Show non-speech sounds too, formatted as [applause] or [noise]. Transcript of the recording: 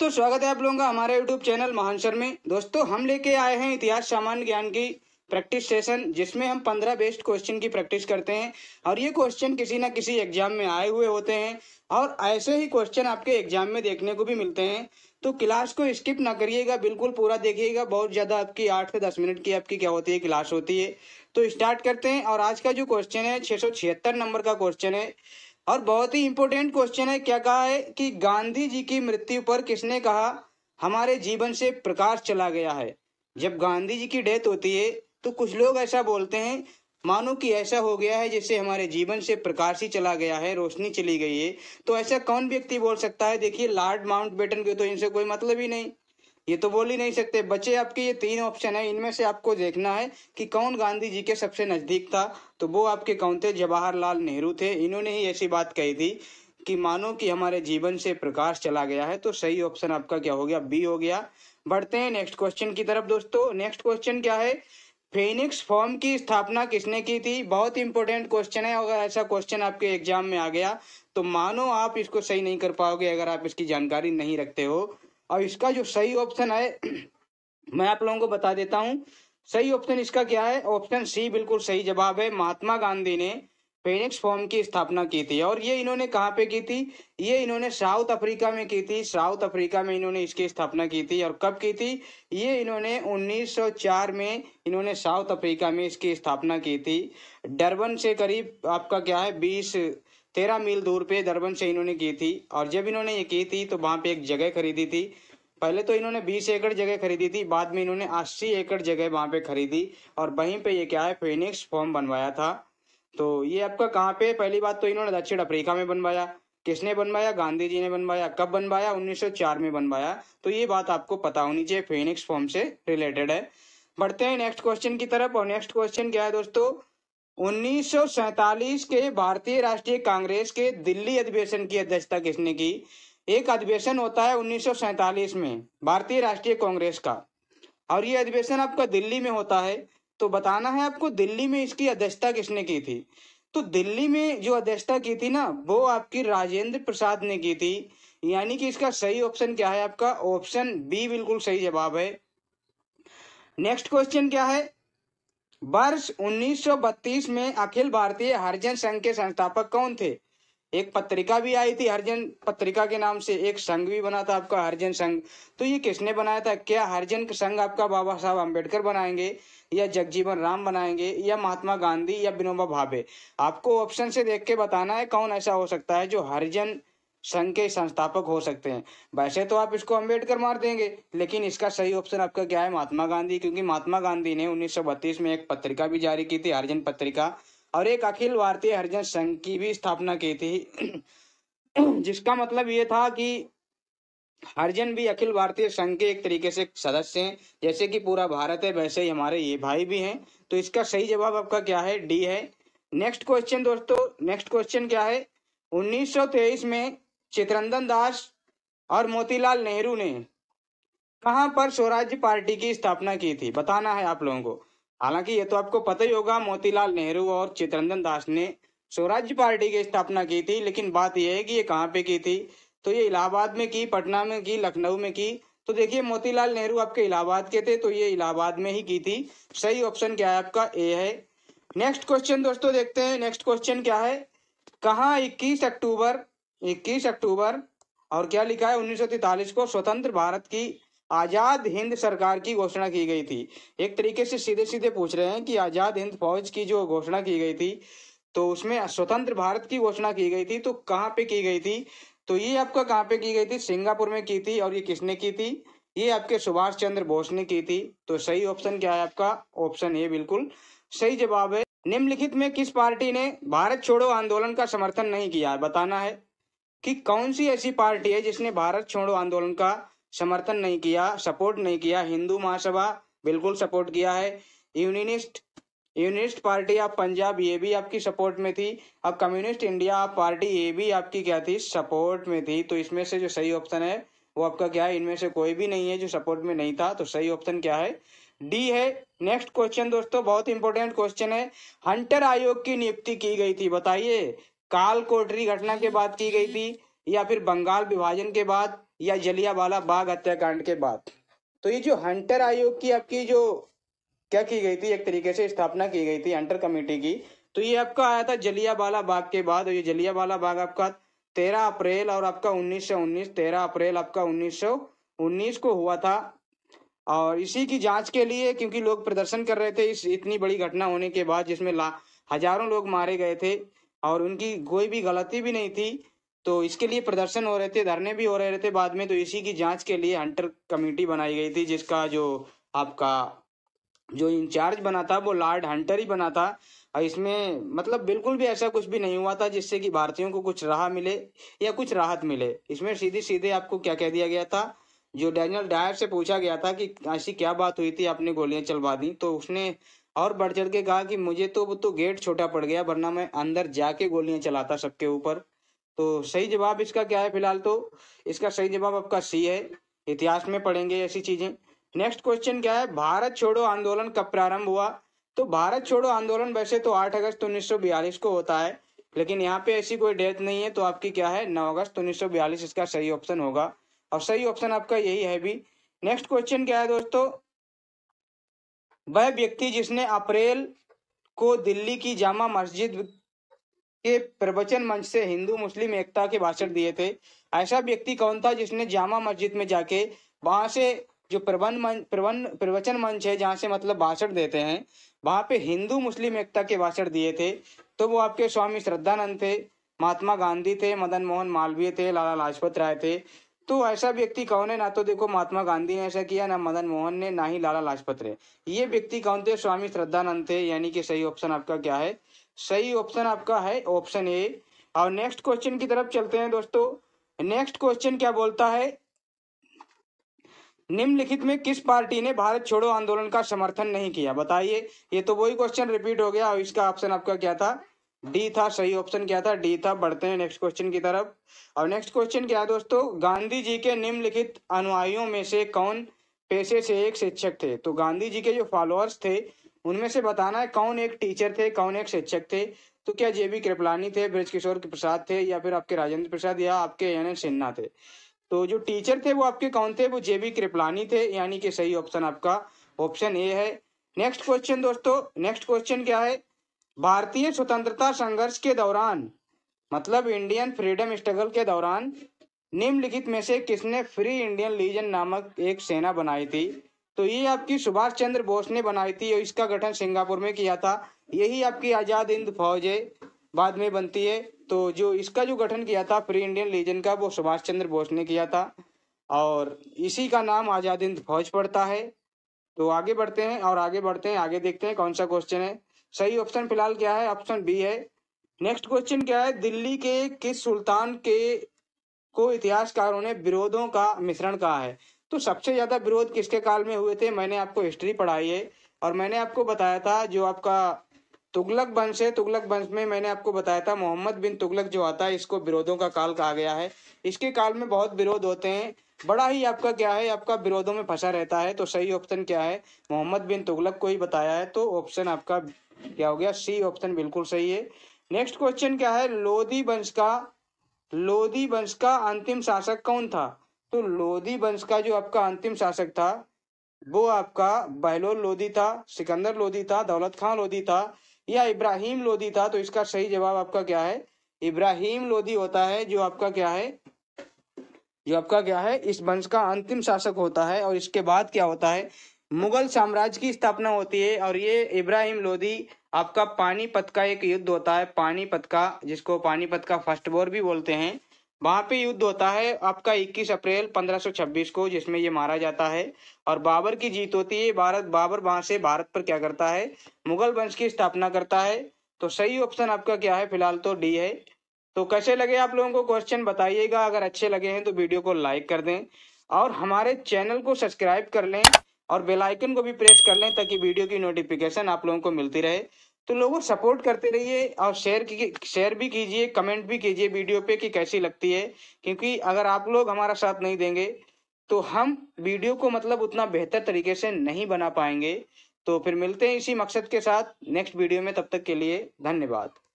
तो स्वागत है आप लोगों का हमारे यूट्यूब चैनल महानसर में दोस्तों हम लेके आए हैं इतिहास सामान्य ज्ञान की प्रैक्टिस सेशन जिसमें हम पंद्रह बेस्ट क्वेश्चन की प्रैक्टिस करते हैं और ये क्वेश्चन किसी ना किसी एग्जाम में आए हुए होते हैं और ऐसे ही क्वेश्चन आपके एग्जाम में देखने को भी मिलते हैं तो क्लास को स्किप ना करिएगा बिल्कुल पूरा देखिएगा बहुत ज़्यादा आपकी आठ से दस मिनट की आपकी क्या होती है क्लास होती है तो स्टार्ट करते हैं और आज का जो क्वेश्चन है छः नंबर का क्वेश्चन है और बहुत ही इंपॉर्टेंट क्वेश्चन है क्या कहा है कि गांधी जी की मृत्यु पर किसने कहा हमारे जीवन से प्रकाश चला गया है जब गांधी जी की डेथ होती है तो कुछ लोग ऐसा बोलते हैं मानो कि ऐसा हो गया है जैसे हमारे जीवन से प्रकाश ही चला गया है रोशनी चली गई है तो ऐसा कौन व्यक्ति बोल सकता है देखिए लॉर्ड माउंट बेटन के तो इनसे कोई मतलब ही नहीं ये तो बोल ही नहीं सकते बचे आपके ये तीन ऑप्शन है इनमें से आपको देखना है कि कौन गांधी जी के सबसे नज़दीक था तो वो आपके कौन थे जवाहरलाल नेहरू थे इन्होंने ही ऐसी बात कही थी कि मानो कि हमारे जीवन से प्रकाश चला गया है तो सही ऑप्शन आपका क्या हो गया बी हो गया बढ़ते हैं नेक्स्ट क्वेश्चन की तरफ दोस्तों नेक्स्ट क्वेश्चन क्या है फेनिक्स फॉर्म की स्थापना किसने की थी बहुत इंपॉर्टेंट क्वेश्चन है अगर ऐसा क्वेश्चन आपके एग्जाम में आ गया तो मानो आप इसको सही नहीं कर पाओगे अगर आप इसकी जानकारी नहीं रखते हो और इसका जो सही ऑप्शन है [clears throat] मैं आप लोगों को बता देता हूँ सही ऑप्शन इसका क्या है ऑप्शन सी बिल्कुल सही जवाब है महात्मा गांधी ने फेनिक्स फॉर्म की स्थापना की थी और ये इन्होंने कहाँ पे की थी ये इन्होंने साउथ अफ्रीका में की थी साउथ अफ्रीका में इन्होंने इसकी स्थापना की थी और कब की थी ये इन्होंने 1904 में इन्होंने साउथ अफ्रीका में इसकी स्थापना की थी डरबन से करीब आपका क्या है बीस तेरह मील दूर पे दरबन से इन्होंने की थी और जब इन्होंने ये की थी तो वहाँ पे एक जगह खरीदी थी पहले तो इन्होंने बीस एकड़ जगह खरीदी थी बाद में इन्होंने अस्सी एकड़ जगह वहाँ पे खरीदी और वहीं पे ये क्या है फिनिक्स फॉर्म बनवाया था तो ये आपका कहाँ पे पहली बात तो इन्होंने दक्षिण अफ्रीका में बनवाया किसने बनवाया गांधी जी ने बनवाया कब बनवाया 1904 में बनवाया तो ये बात आपको पता होनी चाहिए फिनिक्स फॉर्म से रिलेटेड है बढ़ते हैं नेक्स्ट क्वेश्चन की तरफ और नेक्स्ट क्वेश्चन क्या है दोस्तों उन्नीस के भारतीय राष्ट्रीय कांग्रेस के दिल्ली अधिवेशन की अध्यक्षता किसने की एक अधिवेशन होता है उन्नीस में भारतीय राष्ट्रीय कांग्रेस का और ये अधिवेशन आपका दिल्ली में होता है तो बताना है आपको दिल्ली में इसकी अध्यक्षता किसने की थी तो दिल्ली में जो अध्यक्षता की थी ना वो आपकी राजेंद्र प्रसाद ने की थी यानी कि इसका सही ऑप्शन क्या है आपका ऑप्शन बी बिल्कुल सही जवाब है नेक्स्ट क्वेश्चन क्या है वर्ष 1932 में अखिल भारतीय हरिजन संघ के संस्थापक कौन थे एक पत्रिका भी आई थी हरिजन पत्रिका के नाम से एक संघ भी बना था आपका हरिजन संघ तो ये किसने बनाया था क्या हरिजन संघ आपका बाबा साहब अम्बेडकर बनाएंगे या जगजीवन राम बनाएंगे या महात्मा गांधी या विनोबा भावे आपको ऑप्शन से देख के बताना है कौन ऐसा हो सकता है जो हरिजन संघ के संस्थापक हो सकते हैं वैसे तो आप इसको अम्बेडकर मार देंगे लेकिन इसका सही ऑप्शन आपका क्या है महात्मा गांधी क्योंकि महात्मा गांधी ने उन्नीस में एक पत्रिका भी जारी की थी हरिजन पत्रिका और एक अखिल भारतीय हरिजन संघ की भी स्थापना की थी [clears throat] जिसका मतलब ये था कि हरिजन भी अखिल भारतीय संघ के एक तरीके से सदस्य हैं जैसे कि पूरा भारत है वैसे ही हमारे ये भाई भी हैं तो इसका सही जवाब आपका क्या है डी है नेक्स्ट क्वेश्चन दोस्तों नेक्स्ट क्वेश्चन क्या है 1923 में चित्रंदन दास और मोतीलाल नेहरू ने कहा पर स्वराज्य पार्टी की स्थापना की थी बताना है आप लोगों को हालांकि ये तो आपको पता ही होगा मोतीलाल नेहरू और चित्रंदन दास ने स्वराज्य पार्टी की स्थापना की थी लेकिन बात यह है कि ये कहाँ पे की थी तो ये इलाहाबाद में की पटना में की लखनऊ में की तो देखिए मोतीलाल नेहरू आपके इलाहाबाद के थे तो ये इलाहाबाद में ही की थी सही ऑप्शन क्या है आपका ए है नेक्स्ट क्वेश्चन दोस्तों देखते हैं नेक्स्ट क्वेश्चन क्या है कहाँ इक्कीस अक्टूबर इक्कीस अक्टूबर और क्या लिखा है उन्नीस को स्वतंत्र भारत की आज़ाद हिंद सरकार की घोषणा की गई थी एक तरीके से सीधे सीधे पूछ रहे हैं कि आज़ाद हिंद फौज की जो घोषणा की गई थी तो उसमें स्वतंत्र भारत की घोषणा की गई थी तो कहाँ पे की गई थी तो ये आपका कहाँ पे की गई थी सिंगापुर में की थी और ये किसने की थी ये आपके सुभाष चंद्र बोस ने की थी तो सही ऑप्शन क्या है आपका ऑप्शन ए बिल्कुल सही जवाब है निम्नलिखित में किस पार्टी ने भारत छोड़ो आंदोलन का समर्थन नहीं किया है बताना है कि कौन सी ऐसी पार्टी है जिसने भारत छोड़ो आंदोलन का समर्थन नहीं किया सपोर्ट नहीं किया हिंदू महासभा बिल्कुल सपोर्ट किया है unionist unionist party of Punjab ये भी आपकी सपोर्ट में थी अब कम्युनिस्ट इंडिया पार्टी ये भी आपकी क्या थी सपोर्ट में थी तो इसमें से जो सही ऑप्शन है वो आपका क्या है इनमें से कोई भी नहीं है जो सपोर्ट में नहीं था तो सही ऑप्शन क्या है डी है नेक्स्ट क्वेश्चन दोस्तों बहुत इंपॉर्टेंट क्वेश्चन है हंटर आयोग की नियुक्ति की गई थी बताइए काल कोटरी घटना के बाद की गई थी या फिर बंगाल विभाजन के बाद या जलियावाला बाग हत्याकांड के बाद तो ये जो हंटर आयोग की आपकी जो क्या की गई थी एक तरीके से स्थापना की गई थी हंटर कमेटी की तो ये आपका आया था जलियावाला बाग के बाद और ये जलियावाला बाग आपका तेरह अप्रैल और आपका उन्नीस सौ उन्नीस तेरह अप्रैल आपका उन्नीस सौ उन्नीस को हुआ था और इसी की जांच के लिए क्योंकि लोग प्रदर्शन कर रहे थे इस इतनी बड़ी घटना होने के बाद जिसमें ला हजारों लोग मारे गए थे और उनकी कोई भी गलती भी नहीं थी तो इसके लिए प्रदर्शन हो रहे थे धरने भी हो रहे थे बाद में तो इसी की जांच के लिए हंटर कमेटी बनाई गई थी जिसका जो आपका जो इंचार्ज बना था वो लॉर्ड हंटर ही बना था और इसमें मतलब बिल्कुल भी ऐसा कुछ भी नहीं हुआ था जिससे कि भारतीयों को कुछ राह मिले या कुछ राहत मिले इसमें सीधे सीधे आपको क्या कह दिया गया था जो डैनियल डायर से पूछा गया था कि ऐसी क्या बात हुई थी आपने गोलियां चलवा दी तो उसने और बढ़ चढ़ के कहा कि मुझे तो तो गेट छोटा पड़ गया वरना मैं अंदर जाके गोलियां चलाता सबके ऊपर तो सही जवाब इसका क्या है फिलहाल तो इसका सही जवाब आपका सी है इतिहास में पढ़ेंगे ऐसी चीजें नेक्स्ट क्वेश्चन क्या है भारत छोड़ो आंदोलन कब प्रारंभ हुआ तो भारत छोड़ो आंदोलन वैसे तो आठ अगस्त उन्नीस को होता है लेकिन यहाँ पे ऐसी कोई डेट नहीं है तो आपकी क्या है नौ अगस्त उन्नीस इसका सही ऑप्शन होगा और सही ऑप्शन आपका यही है भी नेक्स्ट क्वेश्चन क्या है दोस्तों वह व्यक्ति जिसने अप्रैल को दिल्ली की जामा मस्जिद के प्रवचन मंच से हिंदू मुस्लिम एकता के भाषण दिए थे ऐसा व्यक्ति कौन था जिसने जामा मस्जिद में जाके वहां से जो प्रबंध मंच प्रबंध प्रवचन मंच है जहाँ से मतलब भाषण देते हैं वहां पे हिंदू मुस्लिम एकता के भाषण दिए थे तो वो आपके स्वामी श्रद्धानंद थे महात्मा गांधी थे मदन मोहन मालवीय थे लाला लाजपत राय थे तो ऐसा व्यक्ति कौन है ना तो देखो महात्मा गांधी ने ऐसा किया ना मदन मोहन ने ना ही लाला लाजपत रे ये व्यक्ति कौन थे स्वामी श्रद्धानंद थे यानी कि सही ऑप्शन आपका क्या है सही ऑप्शन आपका है ऑप्शन ए और नेक्स्ट क्वेश्चन की तरफ चलते हैं दोस्तों नेक्स्ट क्वेश्चन क्या बोलता है निम्नलिखित में किस पार्टी ने भारत छोड़ो आंदोलन का समर्थन नहीं किया बताइए ये तो वही क्वेश्चन रिपीट हो गया और इसका ऑप्शन आपका क्या था डी था सही ऑप्शन क्या था डी था बढ़ते हैं नेक्स्ट क्वेश्चन की तरफ और नेक्स्ट क्वेश्चन क्या है दोस्तों गांधी जी के निम्नलिखित अनुयायियों में से कौन पेशे से एक शिक्षक थे तो गांधी जी के जो फॉलोअर्स थे उनमें से बताना है कौन एक टीचर थे कौन एक शिक्षक थे तो क्या जेबी कृपलानी थे ब्रज किशोर प्रसाद थे या फिर आपके राजेंद्र प्रसाद या आपके एन एन सिन्हा थे तो जो टीचर थे वो आपके कौन थे वो जेबी कृपलानी थे यानी कि सही ऑप्शन आपका ऑप्शन ए है नेक्स्ट क्वेश्चन दोस्तों नेक्स्ट क्वेश्चन क्या है भारतीय स्वतंत्रता संघर्ष के दौरान मतलब इंडियन फ्रीडम स्ट्रगल के दौरान निम्नलिखित में से किसने फ्री इंडियन लीजन नामक एक सेना बनाई थी तो ये आपकी सुभाष चंद्र बोस ने बनाई थी और इसका गठन सिंगापुर में किया था यही आपकी आज़ाद हिंद फौज है बाद में बनती है तो जो इसका जो गठन किया था फ्री इंडियन लीजन का वो सुभाष चंद्र बोस ने किया था और इसी का नाम आज़ाद हिंद फौज पड़ता है तो आगे बढ़ते हैं और आगे बढ़ते हैं आगे देखते हैं कौन सा क्वेश्चन है सही ऑप्शन फिलहाल क्या है ऑप्शन बी है नेक्स्ट क्वेश्चन क्या है दिल्ली के किस सुल्तान के को इतिहासकारों ने विरोधों का मिश्रण कहा है तो सबसे ज्यादा विरोध किसके काल में हुए थे मैंने आपको हिस्ट्री पढ़ाई है और मैंने आपको बताया था जो आपका तुगलक वंश है तुगलक वंश में मैंने आपको बताया था मोहम्मद बिन तुगलक जो आता है इसको विरोधों का काल कहा गया है इसके काल में बहुत विरोध होते हैं बड़ा ही आपका क्या है आपका विरोधों में फंसा रहता है तो सही ऑप्शन क्या है मोहम्मद बिन तुगलक को ही बताया है तो ऑप्शन आपका क्या हो गया सी ऑप्शन बिल्कुल सही है नेक्स्ट क्वेश्चन क्या है लोधी वंश का लोधी वंश का अंतिम शासक कौन था तो लोधी वंश का जो आपका अंतिम शासक था वो आपका बहलोल लोधी था सिकंदर लोधी था दौलत खां लोधी था या इब्राहिम लोधी था तो इसका सही जवाब आपका क्या है इब्राहिम लोधी होता है जो आपका क्या है जो आपका क्या है इस वंश का अंतिम शासक होता है और इसके बाद क्या होता है मुगल साम्राज्य की स्थापना होती है और ये इब्राहिम लोधी आपका पानीपत का एक युद्ध होता है पानीपत का जिसको पानीपत का फर्स्ट वॉर भी बोलते हैं वहाँ पे युद्ध होता है आपका 21 अप्रैल 1526 को जिसमें ये मारा जाता है और बाबर की जीत होती है भारत बाबर वहाँ से भारत पर क्या करता है मुगल वंश की स्थापना करता है तो सही ऑप्शन आपका क्या है फिलहाल तो डी है तो कैसे लगे आप लोगों को क्वेश्चन बताइएगा अगर अच्छे लगे हैं तो वीडियो को लाइक कर दें और हमारे चैनल को सब्सक्राइब कर लें और बेल आइकन को भी प्रेस कर लें ताकि वीडियो की नोटिफिकेशन आप लोगों को मिलती रहे तो लोगों सपोर्ट करते रहिए और शेयर की शेयर भी कीजिए कमेंट भी कीजिए वीडियो पे कि कैसी लगती है क्योंकि अगर आप लोग हमारा साथ नहीं देंगे तो हम वीडियो को मतलब उतना बेहतर तरीके से नहीं बना पाएंगे तो फिर मिलते हैं इसी मकसद के साथ नेक्स्ट वीडियो में तब तक के लिए धन्यवाद